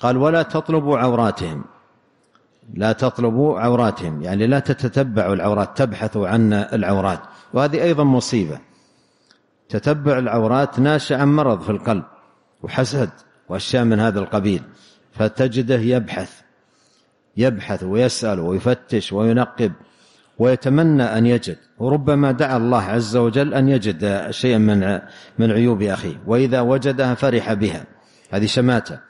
قال ولا تطلبوا عوراتهم لا تطلبوا عوراتهم يعني لا تتتبعوا العورات تبحثوا عن العورات وهذه أيضا مصيبة تتبع العورات ناشئ عن مرض في القلب وحسد وأشياء من هذا القبيل فتجده يبحث يبحث ويسأل ويفتش وينقب ويتمنى أن يجد وربما دعا الله عز وجل أن يجد شيئا من من عيوب أخيه وإذا وجدها فرح بها هذه شماتة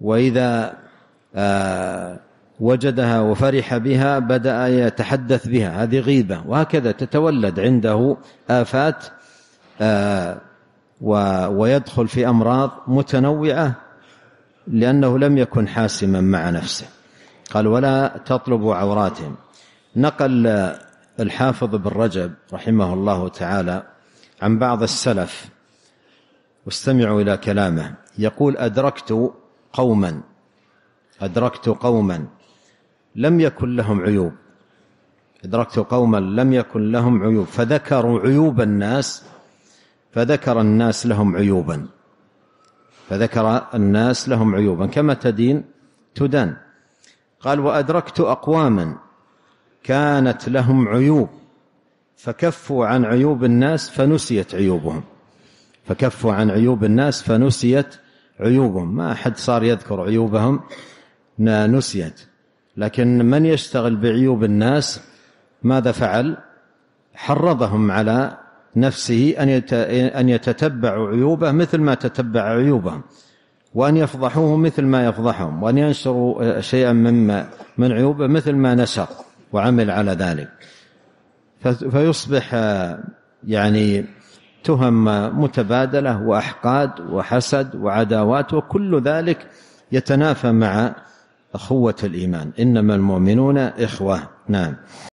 وإذا آه، وجدها وفرح بها بدأ يتحدث بها هذه غيبة وهكذا تتولد عنده آفات آه، ويدخل في أمراض متنوعة لأنه لم يكن حاسما مع نفسه قال ولا تطلب عوراتهم نقل الحافظ بن رجب رحمه الله تعالى عن بعض السلف واستمعوا إلى كلامه يقول أدركت قوما أدركت قوما لم يكن لهم عيوب أدركت قوما لم يكن لهم عيوب فذكروا عيوب الناس فذكر الناس لهم عيوبا فذكر الناس لهم عيوبا كما تدين تدان قال وأدركت أقواما كانت لهم عيوب فكفوا عن عيوب الناس فنسيت عيوبهم فكفوا عن عيوب الناس فنسيت عيوبهم ما أحد صار يذكر عيوبهم نسيت لكن من يشتغل بعيوب الناس ماذا فعل حرضهم على نفسه أن أن يتتبعوا عيوبه مثل ما تتبع عيوبهم وأن يفضحوه مثل ما يفضحهم وأن ينشروا آه، شيئا مما من عيوبه مثل ما نشر وعمل على ذلك فيصبح آه، يعني تهم متبادله واحقاد وحسد وعداوات وكل ذلك يتنافى مع اخوه الايمان انما المؤمنون اخوه نعم